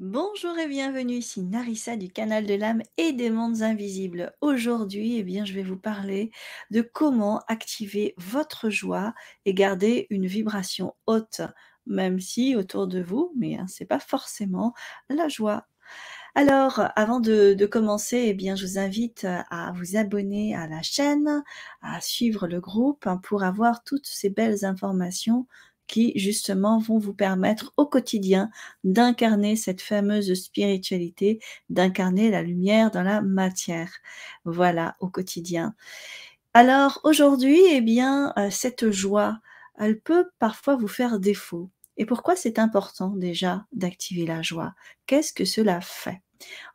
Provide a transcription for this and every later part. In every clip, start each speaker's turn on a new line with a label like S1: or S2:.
S1: Bonjour et bienvenue, ici Narissa du canal de l'âme et des mondes invisibles. Aujourd'hui, eh bien, je vais vous parler de comment activer votre joie et garder une vibration haute, même si autour de vous, mais hein, c'est pas forcément la joie. Alors, avant de, de, commencer, eh bien, je vous invite à vous abonner à la chaîne, à suivre le groupe hein, pour avoir toutes ces belles informations qui justement vont vous permettre au quotidien d'incarner cette fameuse spiritualité, d'incarner la lumière dans la matière. Voilà, au quotidien. Alors aujourd'hui, eh bien, euh, cette joie, elle peut parfois vous faire défaut. Et pourquoi c'est important déjà d'activer la joie Qu'est-ce que cela fait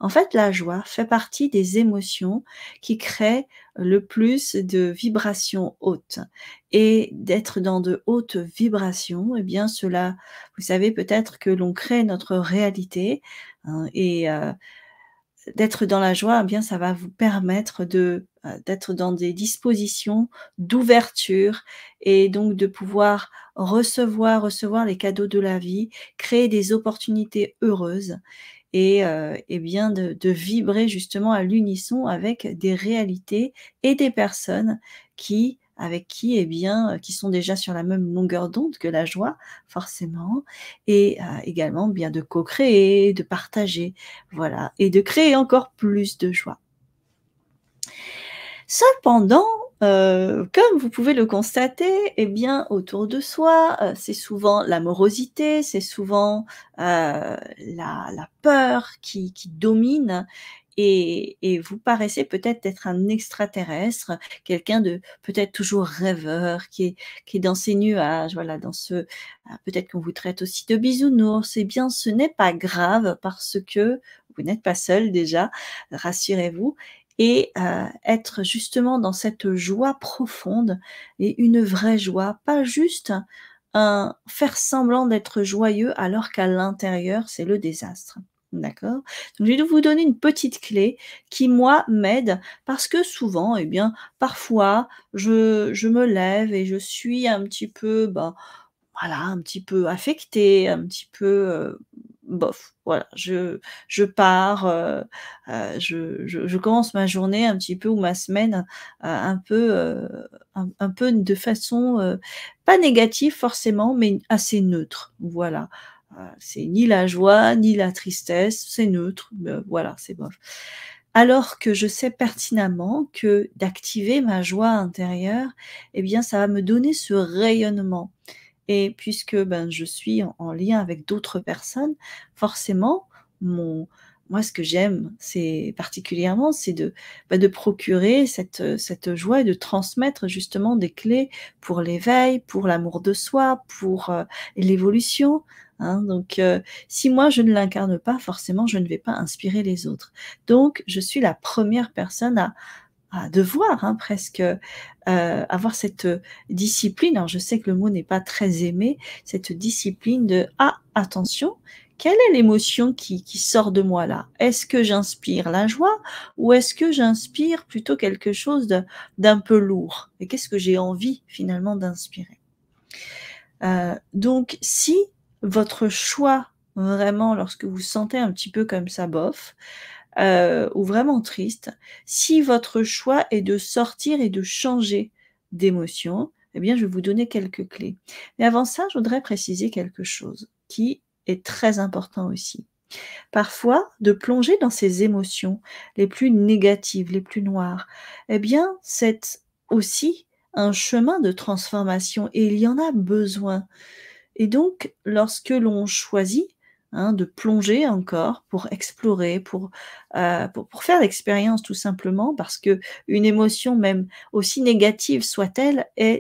S1: en fait, la joie fait partie des émotions qui créent le plus de vibrations hautes. Et d'être dans de hautes vibrations, eh bien, cela, vous savez peut-être que l'on crée notre réalité hein, et euh, d'être dans la joie, eh bien, ça va vous permettre de euh, d'être dans des dispositions d'ouverture et donc de pouvoir recevoir, recevoir les cadeaux de la vie, créer des opportunités heureuses et, euh, et bien de, de, vibrer justement à l'unisson avec des réalités et des personnes qui avec qui, eh bien, euh, qui sont déjà sur la même longueur d'onde que la joie, forcément, et euh, également bien de co-créer, de partager, voilà, et de créer encore plus de joie. Cependant, euh, comme vous pouvez le constater, eh bien, autour de soi, c'est souvent l'amorosité, c'est souvent la, peur qui, qui domine et, vous paraissez peut-être être un extraterrestre, quelqu'un de peut-être toujours rêveur, qui est, dans ces nuages, voilà, dans ce, ah, peut-être qu'on vous traite aussi de bisounours, eh bien ce n'est pas grave parce que vous n'êtes pas seul déjà, rassurez-vous, et euh, être justement dans cette joie profonde et une vraie joie, pas juste un faire semblant d'être joyeux alors qu'à l'intérieur c'est le désastre. D'accord Donc, je vais vous donner une petite clé qui, moi, m'aide parce que souvent, eh bien, parfois, je, je me lève et je suis un petit peu, bah, voilà, un petit peu affectée, un petit peu euh, bof. Voilà, je, je pars, euh, euh, je, commence ma journée un petit peu ou ma semaine un peu, un, peu de façon pas négative forcément, mais assez neutre. Voilà c'est ni la joie, ni la tristesse, c'est neutre, ben, voilà, c'est bof. Alors que je sais pertinemment que d'activer ma joie intérieure, eh bien, ça va me donner ce rayonnement. Et puisque ben, je suis en lien avec d'autres personnes, forcément, mon, moi, ce que j'aime, c'est particulièrement, c'est de, bah, de procurer cette, joie et de transmettre justement des clés pour l'éveil, pour l'amour de soi, pour euh, l'évolution. Hein. Donc, euh, si moi je ne l'incarne pas, forcément, je ne vais pas inspirer les autres. Donc, je suis la première personne à, devoir hein, presque euh, avoir cette discipline. Alors, je sais que le mot n'est pas très aimé, cette discipline de ah attention, quelle est l'émotion qui, qui, sort de moi là Est-ce que j'inspire la joie ou est-ce que j'inspire plutôt quelque chose d'un peu lourd Et qu'est-ce que j'ai envie finalement d'inspirer euh, Donc si votre choix vraiment lorsque vous sentez un petit peu comme ça bof euh, ou vraiment triste, si votre choix est de sortir et de changer d'émotion, eh bien je vais vous donner quelques clés. Mais avant ça, je voudrais préciser quelque chose qui est très important aussi. Parfois, de plonger dans ces émotions les plus négatives, les plus noires, eh bien, c'est aussi un chemin de transformation et il y en a besoin. Et donc, lorsque l'on choisit Hein, de plonger encore pour explorer, euh, pour, pour, faire l'expérience tout simplement, parce que une émotion, même aussi négative soit-elle, euh,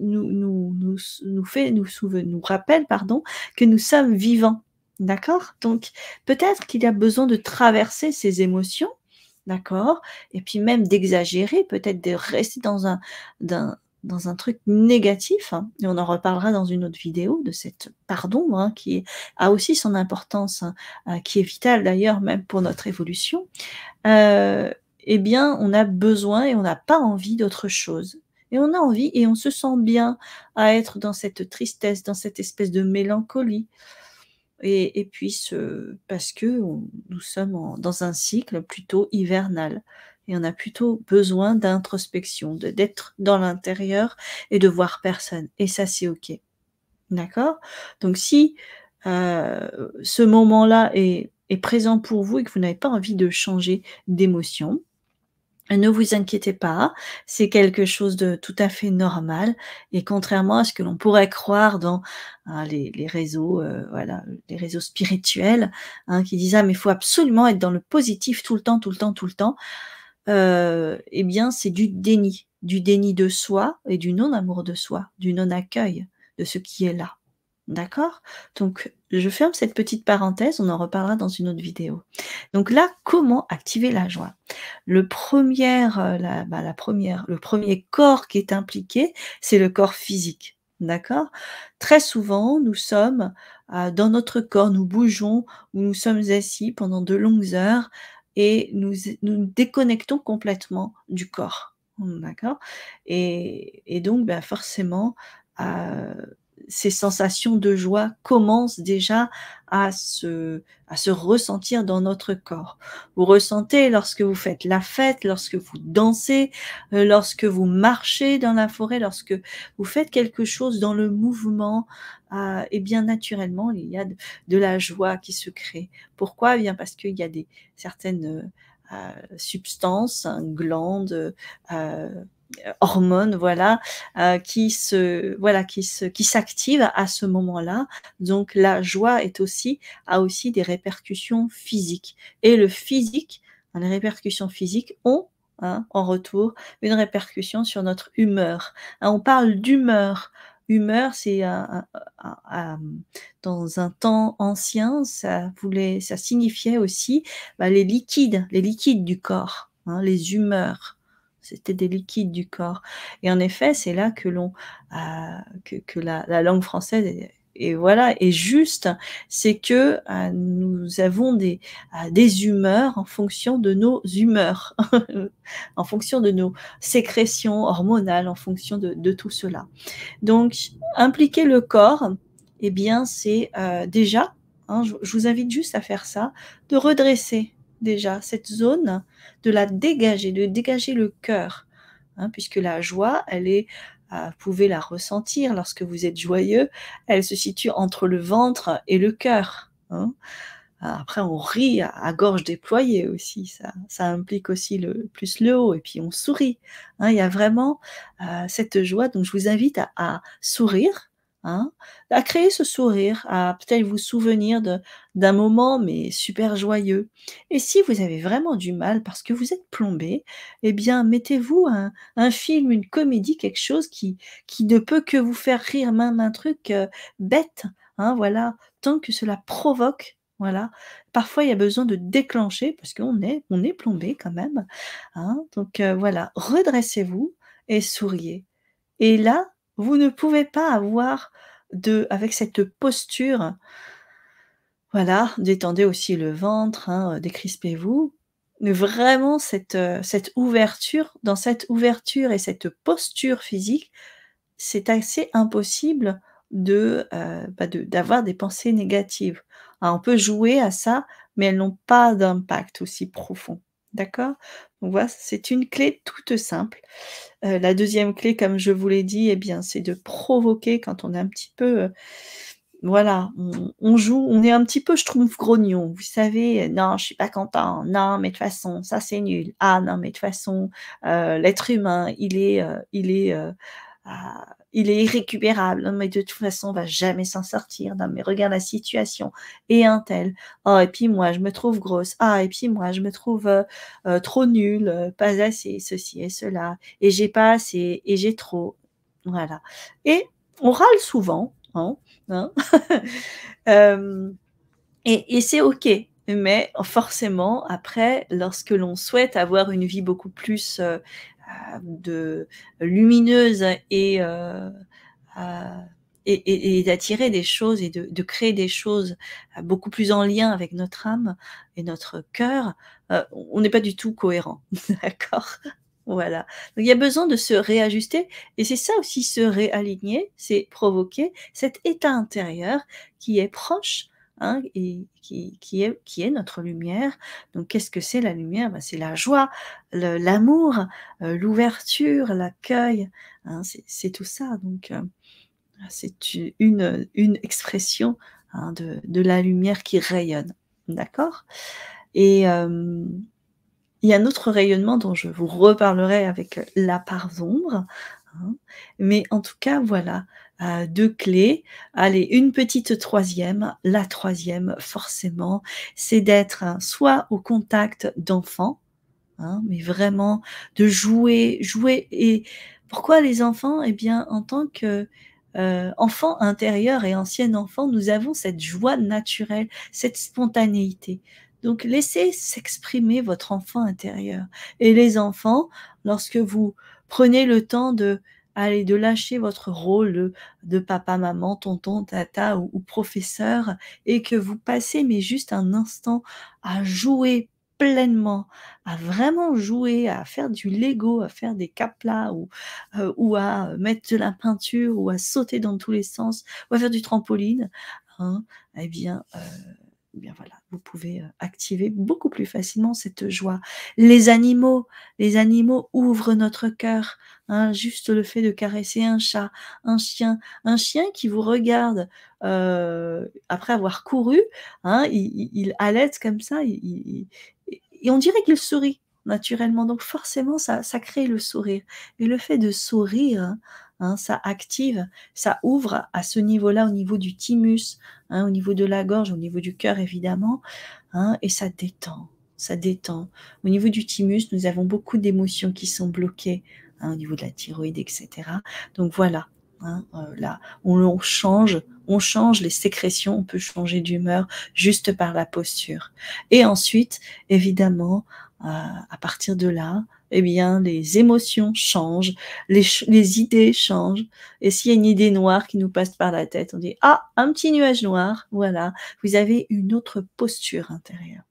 S1: nous, nous, nous, nous, fait, nous, nous rappelle pardon, que nous sommes vivants. D'accord Donc, peut-être qu'il y a besoin de traverser ces émotions, d'accord Et puis même d'exagérer, peut-être de rester dans un, dans un truc négatif, hein, et on en reparlera dans une autre vidéo de cette part d'ombre hein, qui a aussi son importance, hein, euh, qui est vitale d'ailleurs même pour notre évolution, euh, eh bien on a besoin et on n'a pas envie d'autre chose. Et on a envie et on se sent bien à être dans cette tristesse, dans cette espèce de mélancolie. Et, puis parce que nous sommes dans un cycle plutôt hivernal et on a plutôt besoin d'introspection, d'être dans l'intérieur et de voir personne. Et ça, c'est OK. D'accord Donc si euh, ce moment-là est, est présent pour vous et que vous n'avez pas envie de changer d'émotion, ne vous inquiétez pas, c'est quelque chose de tout à fait normal et contrairement à ce que l'on pourrait croire dans hein, les, les, réseaux, euh, voilà, les réseaux spirituels, hein, qui disent ah mais il faut absolument être dans le positif tout le temps, tout le temps, tout le temps euh, eh bien, c'est du déni, du déni de soi et du non-amour de soi, du non-accueil de ce qui est là. D'accord Donc, je ferme cette petite parenthèse, on en reparlera dans une autre vidéo. Donc là, comment activer la joie le premier, euh, bah, la, première, le premier corps qui est impliqué, c'est le corps physique. D'accord Très souvent, nous sommes euh, dans notre corps, nous bougeons ou nous sommes assis pendant de longues heures et nous, nous, déconnectons complètement du corps. D'accord et, et, donc, ben forcément, euh, ces sensations de joie commencent déjà à se, à se ressentir dans notre corps. Vous ressentez lorsque vous faites la fête, lorsque vous dansez, euh, lorsque vous marchez dans la forêt, lorsque vous faites quelque chose dans le mouvement, ah, et bien naturellement, il y a de, la joie qui se crée. Pourquoi eh bien parce qu'il y a des certaines euh, euh, substances, hein, glandes, euh, hormones, voilà, qui se, voilà, qui se, qui s'activent à ce moment-là. Donc la joie est aussi a aussi des répercussions physiques. Et le physique, hein, les répercussions physiques ont hein, en retour une répercussion sur notre humeur. on parle d'humeur humeur, c'est euh, euh, euh, dans un temps ancien, ça voulait, ça signifiait aussi bah, les liquides, les liquides du corps, hein, les humeurs. C'était des liquides du corps. Et en effet, c'est là que l'on, que, la, langue française et voilà, et juste, c'est que euh, nous avons euh, des, humeurs en fonction de nos humeurs, en fonction de nos sécrétions hormonales, en fonction de, tout cela. Donc, impliquer le corps, eh bien, c'est euh, déjà, hein, je, vous invite juste à faire ça, de redresser déjà cette zone, de la dégager, de dégager le cœur. Hein, puisque la joie, elle est vous euh, pouvez la ressentir lorsque vous êtes joyeux, elle se situe entre le ventre et le cœur. Hein. Euh, après, on rit à, gorge déployée aussi, ça, ça implique aussi le, plus le haut, et puis on sourit. Hein. Il y a vraiment euh, cette joie, donc je vous invite à sourire Hein, à créer ce sourire, à peut-être vous souvenir d'un moment mais super joyeux. Et si vous avez vraiment du mal parce que vous êtes plombé, eh bien mettez-vous un, film, une comédie, quelque chose qui, ne peut que vous faire rire, même un truc euh, bête, hein, voilà, tant que cela provoque. Voilà. Parfois, il y a besoin de déclencher parce qu'on est, on est plombé quand même. Hein. donc euh, voilà, redressez-vous et souriez. Et là, vous ne pouvez pas avoir de, avec cette posture, voilà, détendez aussi le ventre, hein, euh, décrispez-vous, mais vraiment cette, euh, cette ouverture, dans cette ouverture et cette posture physique, c'est assez impossible de euh, bah, d'avoir des pensées négatives. on peut jouer à ça, mais elles n'ont pas d'impact aussi profond. D'accord c'est une clé toute simple. Euh, la deuxième clé, comme je vous l'ai dit, eh bien, c'est de provoquer quand on est un petit peu. Euh, voilà, on, joue, on est un petit peu, je trouve, grognon. Vous savez, euh, non, je suis pas content. Non, mais de toute façon, ça c'est nul. Ah non, mais de toute façon, l'être humain, il est, il est euh, il est irrécupérable, mais de toute façon, on va jamais s'en sortir. mais regarde la situation. Et un tel. Oh, et puis moi, je me trouve grosse. Ah, et puis moi, je me trouve euh, euh, trop nulle, pas assez, ceci et cela. Et j'ai pas assez, et j'ai trop. Voilà. Et on râle souvent. Hein, hein. et, et c'est OK. Mais forcément, après, lorsque l'on souhaite avoir une vie beaucoup plus de lumineuse euh, euh, et, et, d'attirer des choses et de, créer des choses euh, beaucoup plus en lien avec notre âme et notre cœur, on n'est pas du tout cohérent. D'accord voilà. Donc il y a besoin de se réajuster et c'est ça aussi se réaligner, c'est provoquer cet état intérieur qui est proche Hein, et qui, est, notre lumière. Donc qu'est-ce que c'est la lumière ben, C'est la joie, l'amour, euh, l'ouverture, l'accueil, hein, c'est tout ça. Donc euh, c'est une, expression hein, de, la lumière qui rayonne. D'accord Et euh, il y a un autre rayonnement dont je vous reparlerai avec la part d'ombre. mais en tout cas, voilà, euh, deux clés. Allez, une petite troisième. La troisième, forcément, c'est d'être hein, soit au contact d'enfants, hein, mais vraiment de jouer, jouer. Et pourquoi les enfants Eh bien, en tant que euh, enfant intérieur et ancien enfant, nous avons cette joie naturelle, cette spontanéité. Donc, laissez s'exprimer votre enfant intérieur. Et les enfants, lorsque vous prenez le temps de allez, de lâcher votre rôle de, papa, maman, tonton, tata ou, professeur et que vous passez mais juste un instant à jouer pleinement, à vraiment jouer, à faire du Lego, à faire des caplas ou, euh, ou à mettre de la peinture ou à sauter dans tous les sens ou à faire du trampoline, hein, eh bien... Euh, eh bien voilà, vous pouvez euh, activer beaucoup plus facilement cette joie. Les animaux, les animaux ouvrent notre cœur. Hein, juste le fait de caresser un chat, un chien, un chien qui vous regarde euh, après avoir couru, hein, il, allait comme ça, et on dirait qu'il sourit naturellement. Donc forcément, ça, ça crée le sourire. Et le fait de sourire, Hein, ça active, ça ouvre à ce niveau-là, au niveau du thymus, hein, au niveau de la gorge, au niveau du cœur évidemment, hein, et ça détend, ça détend. Au niveau du thymus, nous avons beaucoup d'émotions qui sont bloquées, au niveau de la thyroïde, etc. Donc voilà, euh, là, on, change, on change les sécrétions, on peut changer d'humeur juste par la posture. Et ensuite, évidemment, euh, à partir de là, eh bien, les émotions changent, les, idées changent. Et s'il y a une idée noire qui nous passe par la tête, on dit Ah, un petit nuage noir, voilà, vous avez une autre posture intérieure.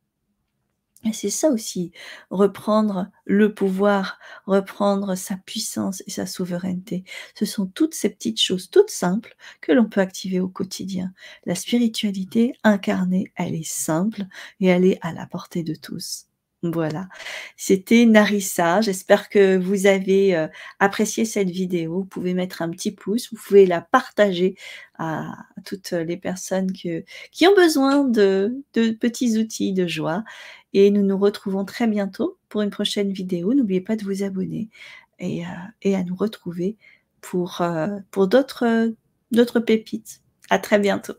S1: Et c'est ça aussi, reprendre le pouvoir, reprendre sa puissance et sa souveraineté. Ce sont toutes ces petites choses toutes simples que l'on peut activer au quotidien. La spiritualité incarnée, elle est simple et elle est à la portée de tous. Voilà, c'était Narissa. J'espère que vous avez euh, apprécié cette vidéo. Vous pouvez mettre un petit pouce, vous pouvez la partager à toutes les personnes qui ont besoin de, petits outils de joie. Et nous nous retrouvons très bientôt pour une prochaine vidéo. N'oubliez pas de vous abonner et, euh, à nous retrouver pour, euh, pour d'autres pépites. À très bientôt.